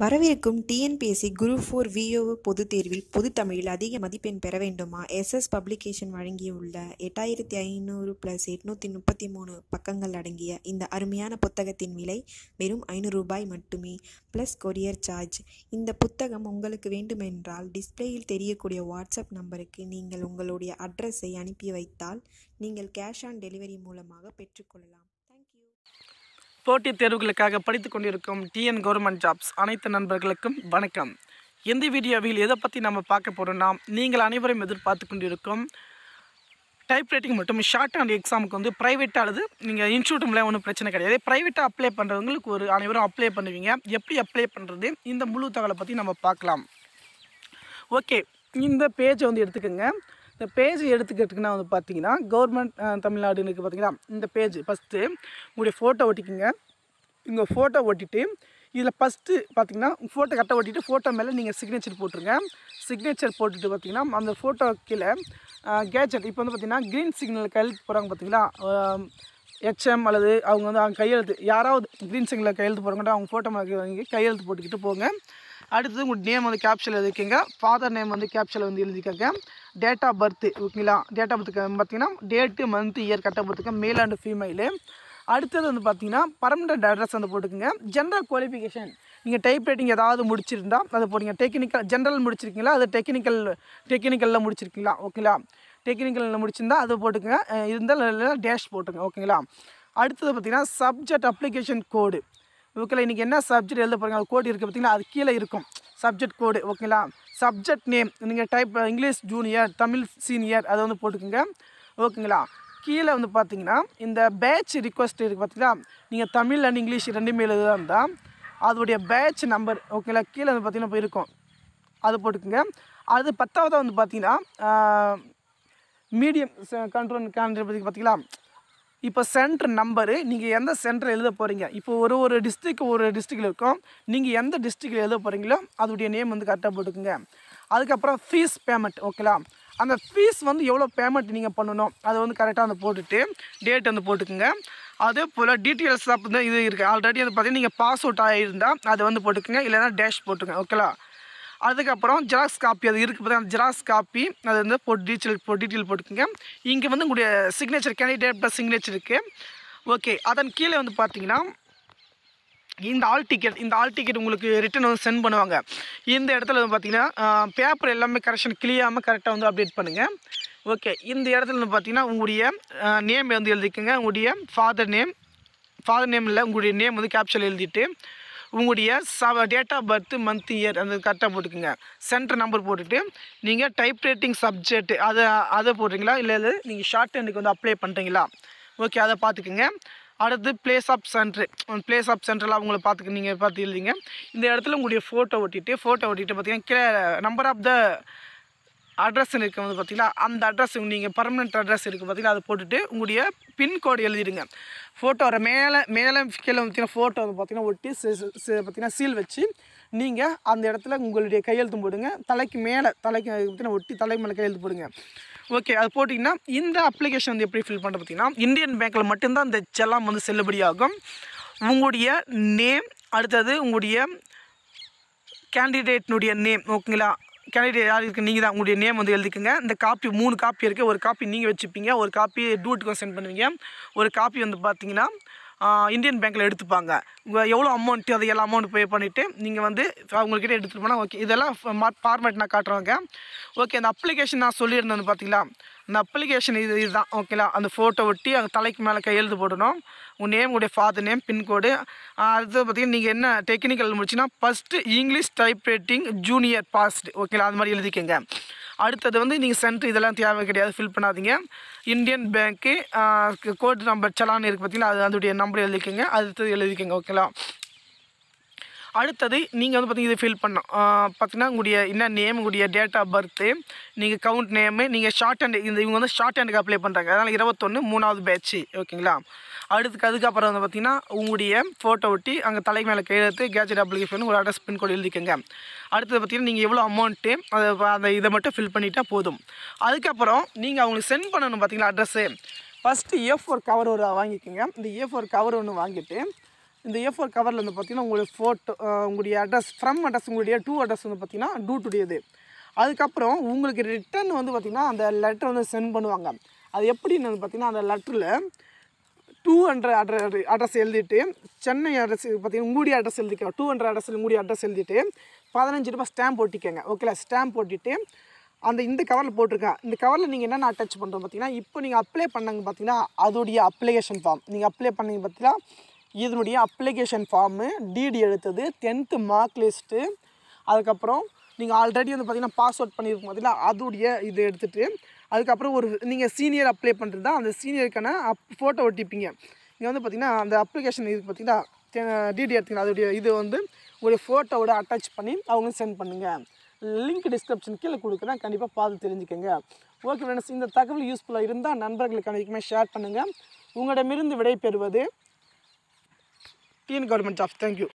வரவிருக்கும் TNPSC group four VO பொது தேர்வில் பொது தமிழில் அதிக மதிப்பெண் பெற வேண்டுமா எஸ்எஸ் பப்ளிகேஷன் வழங்கியுள்ள எட்டாயிரத்தி ஐநூறு ப்ளஸ் எட்நூற்றி முப்பத்தி மூணு பக்கங்கள் அடங்கிய இந்த அருமையான புத்தகத்தின் விலை வெறும் ஐநூறு ரூபாய் மட்டுமே ப்ளஸ் கொரியர் சார்ஜ் இந்த புத்தகம் உங்களுக்கு வேண்டுமென்றால் டிஸ்பிளேயில் தெரியக்கூடிய வாட்ஸ்அப் நம்பருக்கு நீங்கள் உங்களுடைய அட்ரஸை அனுப்பி வைத்தால் நீங்கள் கேஷ் ஆன் டெலிவரி மூலமாக பெற்றுக்கொள்ளலாம் போட்டித் தேர்வுகளுக்காக படித்து கொண்டிருக்கும் டிஎன் கவர்மெண்ட் ஜாப்ஸ் அனைத்து நண்பர்களுக்கும் வணக்கம் இந்த வீடியோவில் எதை பற்றி நம்ம பார்க்க போகிறோம்னா நீங்கள் அனைவரும் எதிர்பார்த்து கொண்டிருக்கும் டைப்ரைட்டிங் மட்டும் ஷார்ட் அண்ட் எக்ஸாமுக்கு வந்து ப்ரைவேட்டாக அல்லது நீங்கள் இன்ஸ்டியூட்லாம் ஒன்றும் பிரச்சனை கிடையாது ப்ரைவேட்டாக அப்ளை பண்ணுறவங்களுக்கு ஒரு அனைவரும் அப்ளை பண்ணுவீங்க எப்படி அப்ளை பண்ணுறது இந்த முழு தகவலை பற்றி நம்ம பார்க்கலாம் ஓகே இந்த பேஜை வந்து எடுத்துக்கோங்க இந்த பேஜ் எடுத்துக்கிறதுக்குன்னா வந்து பார்த்தீங்கன்னா கவர்மெண்ட் தமிழ்நாடுன்னு இருக்குது பார்த்தீங்கன்னா இந்த பேஜ் ஃபஸ்ட்டு உங்களுடைய ஃபோட்டோ ஒட்டிக்கோங்க உங்கள் ஃபோட்டோ ஒட்டிட்டு இதில் ஃபஸ்ட்டு பார்த்தீங்கன்னா ஃபோட்டோ கரெக்டாக ஒட்டிட்டு ஃபோட்டோ மேலே நீங்கள் சிக்னேச்சர் போட்டுருங்க சிக்னேச்சர் போட்டுட்டு பார்த்தீங்கன்னா அந்த ஃபோட்டோ கீழே கேஜெட் இப்போ வந்து பார்த்தீங்கன்னா க்ரீன் சிக்னல் கையெழுத்து போகிறாங்க பார்த்தீங்களா ஹெச்எம் அல்லது அவங்க வந்து அவங்க கையெழுத்து யாராவது க்ரீன் சிக்னலில் கையெழுத்து போகிறாங்கன்ட்டு அவங்க ஃபோட்டோ மேலே கையெழுத்து போட்டுக்கிட்டு போங்க அடுத்தது உங்கள் நேம் வந்து கேப்ஷனில் எழுதிக்கங்க ஃபாதர் நேம் வந்து கேப்ஷனில் வந்து எழுதிக்கோங்க டேட் ஆஃப் பர்த்து ஓகேங்களா டேட் ஆஃப் பர்த்துக்கு பார்த்தீங்கன்னா டேட்டு மந்த் இயர் கரெக்டாக போட்டுக்க மேல் அண்டு ஃபீமேலு அடுத்தது வந்து பார்த்தீங்கன்னா பர்மனெண்ட் அட்ரஸ் வந்து போட்டுக்கோங்க ஜென்ரல் குவாலிஃபிகேஷன் நீங்கள் டைப் ரைட்டிங் ஏதாவது முடிச்சிருந்தா அதை போடுங்க டெக்னிக்கல் ஜென்ரல் முடிச்சிருக்கீங்களா அது டெக்னிக்கல் டெக்னிக்கலில் முடிச்சிருக்கீங்களா ஓகேங்களா டெக்னிக்கலில் முடிச்சிருந்தால் அதை போட்டுக்கோங்க இருந்தால் டேஷ் போட்டுங்க ஓகேங்களா அடுத்தது பார்த்திங்கன்னா சப்ஜெக்ட் அப்ளிகேஷன் கோடு ஓகேங்களா இன்றைக்கி என்ன சப்ஜெக்ட் எழுத போகிறீங்க அது கோடு இருக்குது பார்த்திங்களா அது கீழே இருக்கும் சப்ஜெக்ட் கோடு ஓகேங்களா சப்ஜெக்ட் நேம் நீங்கள் type English junior Tamil senior அதை வந்து போட்டுக்கோங்க ஓகேங்களா கீழே வந்து பார்த்தீங்கன்னா இந்த பேட்ச் ரிக்வஸ்ட் இருக்குது பார்த்தீங்களா நீங்கள் தமிழ் அண்ட் இங்கிலீஷ் ரெண்டுமே எழுதுதாக இருந்தால் அதோடைய பேட்ச் நம்பர் ஓகேங்களா கீழே வந்து பார்த்திங்கன்னா போய் இருக்கும் அது போட்டுக்கோங்க அது பத்தாவதாக வந்து பார்த்திங்கன்னா மீடியம் கண்ட்ரோல் கேலண்டர் பற்றி பார்த்திங்களா இப்போ சென்டர் நம்பரு நீங்கள் எந்த சென்டர் எழுத போகிறீங்க இப்போ ஒரு ஒரு டிஸ்ட்ரிக்ட் ஒரு டிஸ்ட்ரிக்டில் இருக்கும் நீங்கள் எந்த டிஸ்ட்ரிக்டில் எழுத போகிறீங்களோ அதோடைய நேம் வந்து கரெக்டாக போட்டுக்குங்க அதுக்கப்புறம் ஃபீஸ் பேமெண்ட் ஓகேலாம் அந்த ஃபீஸ் வந்து எவ்வளோ பேமெண்ட் நீங்கள் பண்ணணும் அதை வந்து கரெக்டாக வந்து போட்டுட்டு டேட் வந்து போட்டுக்குங்க அதே போல் டீட்டெயில்ஸ் தான் இது இருக்குது ஆல்ரெடி வந்து பார்த்தீங்கன்னா நீங்கள் பாஸ் அவுட் ஆகியிருந்தால் அதை வந்து போட்டுக்குங்க இல்லைனா டேஷ் போட்டுக்கோங்க ஓகேலாம் அதுக்கப்புறம் ஜெராக்ஸ் காப்பி அது இருக்குது அந்த ஜெராக்ஸ் காப்பி அது வந்து போட்டு டீச்சல் போட்டு டீட்டெயில் போட்டுக்கோங்க இங்கே வந்து உங்களுடைய சிக்னேச்சர் கேண்டிடேட் ப்ளஸ் சிக்னேச்சர் இருக்குது ஓகே அதன் கீழே வந்து பார்த்தீங்கன்னா இந்த ஆல் டிக்கெட் இந்த ஆல் டிக்கெட் உங்களுக்கு ரிட்டன் வந்து சென்ட் பண்ணுவாங்க இந்த இடத்துல வந்து பார்த்தீங்கன்னா பேப்பர் எல்லாமே கரெக்ஷன் கிளியாமல் கரெக்டாக வந்து அப்டேட் பண்ணுங்கள் ஓகே இந்த இடத்துல வந்து பார்த்தீங்கன்னா உங்களுடைய நேம் வந்து எழுதிக்கோங்க உங்களுடைய ஃபாதர் நேம் ஃபாதர் நேம் இல்லை உங்களுடைய நேம் வந்து கேப்ஷன் எழுதிட்டு உங்களுடைய ச date of birth month year அந்த கரெக்டாக போட்டுக்கோங்க சென்டர் நம்பர் போட்டுட்டு நீங்கள் டைப் ரைட்டிங் சப்ஜெக்ட் அதை அதை போடுறீங்களா இல்லை இல்லை நீங்கள் ஷார்ட் ஹேண்டுக்கு வந்து அப்ளை பண்ணுறீங்களா ஓகே அதை பார்த்துக்குங்க அடுத்து place of centre place of சென்டரில் அவங்கள பார்த்துக்கு நீங்கள் பார்த்து எழுதிங்க இந்த இடத்துல உங்களுடைய ஃபோட்டோ ஒட்டிட்டு ஃபோட்டோ ஒட்டிட்டு பார்த்தீங்கன்னா கீழே நம்பர் ஆஃப் த அட்ரஸ் இருக்கும் வந்து பார்த்திங்கன்னா அந்த அட்ரஸ் நீங்கள் பர்மனெண்ட் அட்ரஸ் இருக்குது பார்த்திங்கன்னா அதை போட்டுட்டு உங்களுடைய பின்கோடு எழுதிடுங்க வர மேலே மேலே கீழே பார்த்தீங்கன்னா ஃபோட்டோ வந்து பார்த்திங்கன்னா ஒட்டி பார்த்திங்கன்னா சீல் வச்சு நீங்கள் அந்த இடத்துல உங்களுடைய கையெழுத்து போடுங்க தலைக்கு மேலே தலைக்கு பார்த்திங்கன்னா ஒட்டி தலைக்கு மேலே கையெழுத்து போடுங்க ஓகே அது போட்டிங்கன்னா இந்த அப்ளிகேஷன் வந்து எப்படி ஃபில் பண்ணுறது பார்த்திங்கன்னா இந்தியன் பேங்க்கில் மட்டும்தான் இந்த செல்லாம் வந்து செல்லுபடியாகும் உங்களுடைய நேம் அடுத்தது உங்களுடைய கேண்டிடேட்னுடைய நேம் ஓகேங்களா கேண்டிடேட் யார் இருக்குது நீங்கள் தான் உங்களுடைய நேம் வந்து எழுதிக்கோங்க இந்த காப்பி மூணு காப்பி இருக்குது ஒரு காப்பி நீங்கள் வச்சுப்பீங்க ஒரு காப்பி டூட்டுக்கு சென்ட் பண்ணுவீங்க ஒரு காப்பி வந்து பார்த்தீங்கன்னா இந்தியன் பேங்க்கில் எடுத்துப்பாங்க எவ்வளோ அமௌண்ட்டு அது எல்லா அமௌண்ட் பே பண்ணிவிட்டு நீங்கள் வந்து அவங்கக்கிட்ட எடுத்துகிட்டு போனால் ஓகே இதெல்லாம் ஃபார்மேட் நான் காட்டுறாங்க ஓகே அந்த அப்ளிகேஷன் நான் சொல்லியிருந்தேன் பார்த்தீங்களா அந்த அப்ளிகேஷன் இது இதுதான் ஓகேங்களா அந்த ஃபோட்டோ ஒட்டி அந்த தலைக்கு மேலே கையெழுத்து போடணும் உங்கள் நேம் உடைய ஃபாதர் நேம் பின்கோடு அடுத்து பார்த்தீங்கன்னா நீங்கள் என்ன டெக்னிக்கல் முடிச்சுன்னா first English type writing junior passed ஓகேங்களா அது மாதிரி எழுதிக்கங்க அடுத்தது வந்து நீங்கள் சென்ட்ரு இதெல்லாம் தேவை கிடையாது ஃபில் பண்ணாதீங்க இந்தியன் பேங்க்கு கோட் நம்பர் செலான் இருக்குது பார்த்தீங்களா அது அதனுடைய நம்பர் எழுதிக்கோங்க அடுத்தது எழுதிக்கோங்க ஓகேங்களா அடுத்தது நீங்கள் வந்து பார்த்தீங்கன்னா இது ஃபில் பண்ணோம் பார்த்தீங்கன்னா உங்களுடைய என்ன நேம் உங்களுடைய டேட் ஆஃப் பர்த்து நீங்கள் கவுண்ட் நேமு நீங்கள் ஷார்ட் ஹேண்ட் இந்த இவங்க வந்து ஷார்ட் ஹேண்டுக்கு அப்ளை பண்ணுறாங்க அதனால் இருபத்தொன்று மூணாவது பேட்ச்சு ஓகேங்களா அடுத்து அதுக்கப்புறம் வந்து பார்த்திங்கன்னா உங்களுடைய ஃபோட்டோ ஒட்டி அங்கே தலை மேலே கையெழுத்து கேஜெட் அப்ளிகேஷன் ஒரு அட்ரஸ் பின் கோட் எழுதிக்கோங்க அடுத்தது பார்த்திங்கன்னா நீங்கள் எவ்வளோ அமௌண்ட்டு அதை அந்த இதை மட்டும் ஃபில் பண்ணிட்டால் போதும் அதுக்கப்புறம் நீங்கள் அவங்களுக்கு சென்ட் பண்ணணும் பார்த்திங்கன்னா address first A four cover ஒரு வாங்கிக்கோங்க இந்த ஏ ஃபோர் கவர் ஒன்று வாங்கிட்டு இந்த ஏ ஃபோர் கவரில் வந்து பார்த்திங்கன்னா உங்களுடைய ஃபோட்டோ உங்களுடைய அட்ரஸ் ஃப்ரம் அட்ரஸ் உங்களுடைய டூ அட்ரஸ் வந்து பார்த்திங்கன்னா டூ டுடையது அதுக்கப்புறம் உங்களுக்கு ரிட்டர்ன் வந்து பார்த்திங்கன்னா அந்த லெட்டர் வந்து சென்ட் பண்ணுவாங்க அது எப்படின்னு வந்து பார்த்திங்கன்னா அந்த லெட்டரில் டூ ஹண்ட்ரட் அட்ரஸ் அட்ரஸ் எழுதிட்டு சென்னை அட்ரஸ் பார்த்தீங்கன்னா மூடி அட்ரஸ் எழுதிக்கலாம் டூ ஹண்ட்ரட் அட்ரஸில் மூடி அட்ரஸ் எழுதிட்டு பதினஞ்சு ரூபாய் ஸ்டாம்ப் போட்டிக்கோங்க ஓகேல ஸ்டாம்ப் போட்டுட்டு அந்த இந்த கவரில் போட்டிருக்கேன் இந்த கவரில் நீங்கள் என்னென்ன அட்டாச் பண்ணுறோம் பார்த்தீங்கன்னா இப்போ நீங்கள் அப்ளை பண்ணங்க பார்த்தீங்கன்னா அதோடைய அப்ளிகேஷன் ஃபார்ம் நீங்கள் அப்ளை பண்ணிங்க பார்த்தீங்கன்னா இதனுடைய அப்ளிகேஷன் ஃபார்மு டிடி எடுத்தது டென்த்து மார்க் லிஸ்ட்டு அதுக்கப்புறம் நீங்கள் ஆல்ரெடி வந்து பார்த்தீங்கன்னா பாஸ்வேர்ட் பண்ணியிருக்கோம் பார்த்தீங்கன்னா அதோடைய இது எடுத்துகிட்டு அதுக்கப்புறம் ஒரு நீங்கள் சீனியர் அப்ளை பண்ணுறது தான் அந்த சீனியருக்கான அப் ஃபோட்டோ ஒட்டிப்பீங்க இங்கே வந்து பார்த்திங்கன்னா அந்த அப்ளிகேஷன் இது பார்த்திங்கன்னா டிடி எடுத்துக்கணும் அதோடைய இது வந்து ஒரு ஃபோட்டோவோட அட்டாச் பண்ணி அவங்க சென்ட் பண்ணுங்கள் லிங்க் டிஸ்கிரிப்ஷன் கீழே கொடுக்குறேன் கண்டிப்பாக பார்த்து தெரிஞ்சுக்கோங்க ஓகே ஃப்ரெண்ட்ஸ் இந்த தகவல் யூஸ்ஃபுல்லாக இருந்தால் நண்பர்களுக்கு அனைக்குமே ஷேர் பண்ணுங்கள் உங்களிடமிருந்து விடை பெறுவது டிஎன் கவர்மெண்ட் ஆஃப் தேங்க்யூ